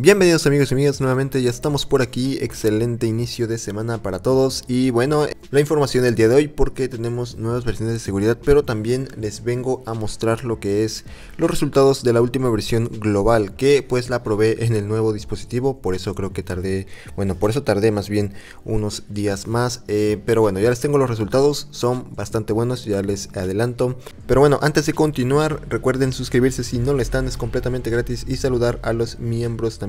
Bienvenidos amigos y amigas, nuevamente ya estamos por aquí, excelente inicio de semana para todos y bueno, la información del día de hoy porque tenemos nuevas versiones de seguridad pero también les vengo a mostrar lo que es los resultados de la última versión global que pues la probé en el nuevo dispositivo, por eso creo que tardé, bueno por eso tardé más bien unos días más, eh, pero bueno ya les tengo los resultados, son bastante buenos, ya les adelanto, pero bueno antes de continuar recuerden suscribirse si no lo están, es completamente gratis y saludar a los miembros también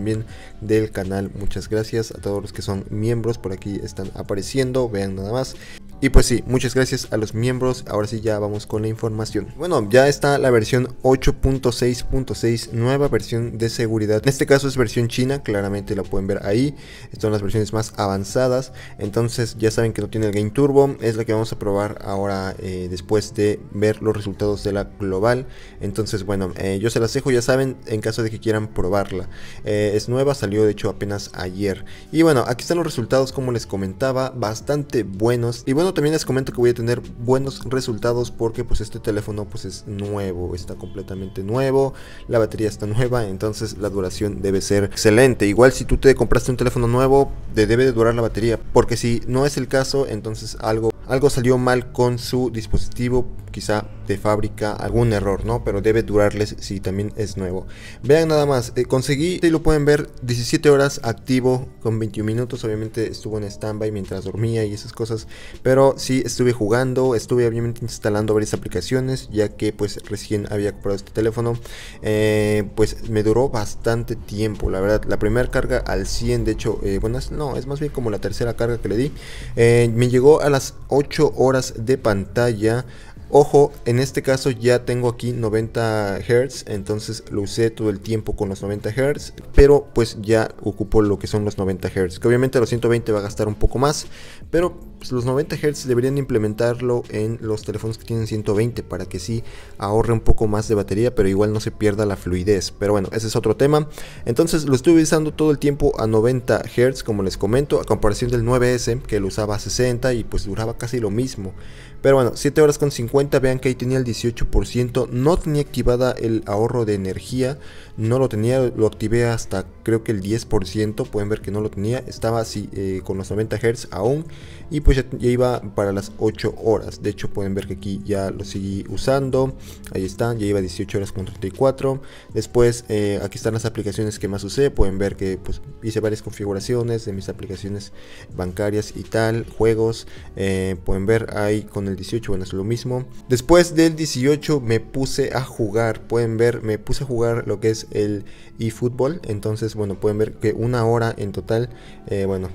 del canal. Muchas gracias a todos los que son miembros, por aquí están apareciendo, vean nada más. Y pues sí, muchas gracias a los miembros. Ahora sí ya vamos con la información. Bueno, ya está la versión 8.6.6, nueva versión de seguridad. En este caso es versión china, claramente la pueden ver ahí. son las versiones más avanzadas. Entonces ya saben que no tiene el Game Turbo. Es la que vamos a probar ahora eh, después de ver los resultados de la global. Entonces bueno, eh, yo se las dejo, ya saben, en caso de que quieran probarla. Eh, es nueva, salió de hecho apenas ayer. Y bueno, aquí están los resultados como les comentaba, bastante buenos. Y bueno, también les comento que voy a tener buenos resultados porque pues este teléfono pues es nuevo, está completamente nuevo, la batería está nueva, entonces la duración debe ser excelente. Igual si tú te compraste un teléfono nuevo, te debe de durar la batería, porque si no es el caso, entonces algo algo salió mal con su dispositivo quizá de fábrica algún error, ¿no? Pero debe durarles si también es nuevo. Vean nada más, eh, conseguí, y lo pueden ver, 17 horas activo con 21 minutos. Obviamente estuvo en standby mientras dormía y esas cosas. Pero sí estuve jugando, estuve obviamente instalando varias aplicaciones, ya que pues recién había comprado este teléfono. Eh, pues me duró bastante tiempo, la verdad. La primera carga al 100, de hecho, eh, bueno, no, es más bien como la tercera carga que le di. me llegó a las 8 horas de pantalla. Ojo, en este caso ya tengo aquí 90 Hz, entonces lo usé todo el tiempo con los 90 Hz, pero pues ya ocupo lo que son los 90 Hz, que obviamente los 120 va a gastar un poco más, pero pues, los 90 Hz deberían implementarlo en los teléfonos que tienen 120 para que sí ahorre un poco más de batería, pero igual no se pierda la fluidez. Pero bueno, ese es otro tema. Entonces lo estuve usando todo el tiempo a 90 Hz, como les comento, a comparación del 9S que lo usaba a 60 y pues duraba casi lo mismo. Pero bueno, 7 horas con 50, vean que ahí tenía el 18%, no tenía activada el ahorro de energía, no lo tenía, lo activé hasta creo que el 10%, pueden ver que no lo tenía, estaba así eh, con los 90 Hz aún y pues pues ya, iba para las 8 horas. De hecho, pueden ver que aquí ya lo seguí usando. Ahí está, ya iba 18 horas con 34. Después, eh, aquí están las aplicaciones que más usé. Pueden ver que pues, hice varias configuraciones de mis aplicaciones bancarias y tal, juegos. Eh, pueden ver ahí con el 18, bueno, es lo mismo. Después del 18 me puse a jugar. Pueden ver, me puse a jugar lo que es el eFootball. Entonces, bueno, pueden ver que una hora en total, eh, bueno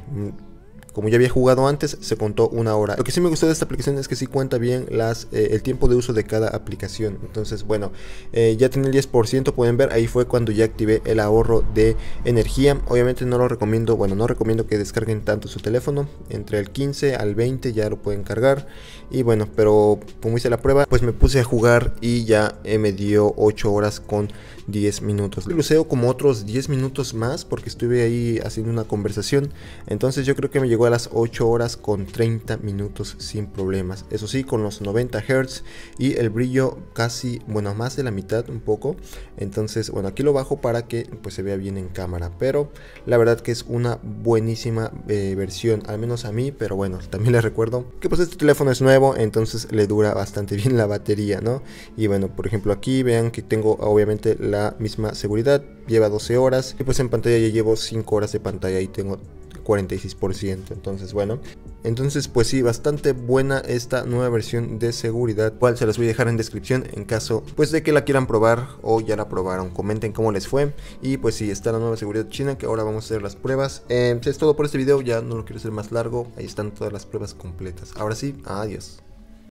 como ya había jugado antes, se contó una hora. Lo que sí me gustó de esta aplicación es que sí cuenta bien las, eh, el tiempo de uso de cada aplicación. Entonces, bueno, eh, ya tenía el 10%, pueden ver, ahí fue cuando ya activé el ahorro de energía. Obviamente no lo recomiendo, bueno, no recomiendo que descarguen tanto su teléfono. Entre el 15 al 20 ya lo pueden cargar. Y bueno, pero como hice la prueba, pues me puse a jugar y ya eh, me dio 8 horas con 10 minutos. Luceo como otros 10 minutos más porque estuve ahí haciendo una conversación. Entonces yo creo que me llegó a las 8 horas con 30 minutos sin problemas. Eso sí, con los 90 Hz y el brillo casi, bueno, más de la mitad un poco. Entonces, bueno, aquí lo bajo para que pues se vea bien en cámara. Pero la verdad que es una buenísima eh, versión, al menos a mí. Pero bueno, también les recuerdo que pues este teléfono es nuevo, entonces le dura bastante bien la batería, ¿no? Y bueno, por ejemplo aquí vean que tengo obviamente la la misma seguridad. Lleva 12 horas y pues en pantalla ya llevo 5 horas de pantalla y tengo 46%. Entonces, bueno. Entonces, pues sí, bastante buena esta nueva versión de seguridad. Cual se las voy a dejar en descripción en caso pues de que la quieran probar o ya la probaron. Comenten cómo les fue. Y pues sí, está la nueva seguridad china que ahora vamos a hacer las pruebas. Eh, es todo por este video, ya no lo quiero hacer más largo. Ahí están todas las pruebas completas. Ahora sí, adiós.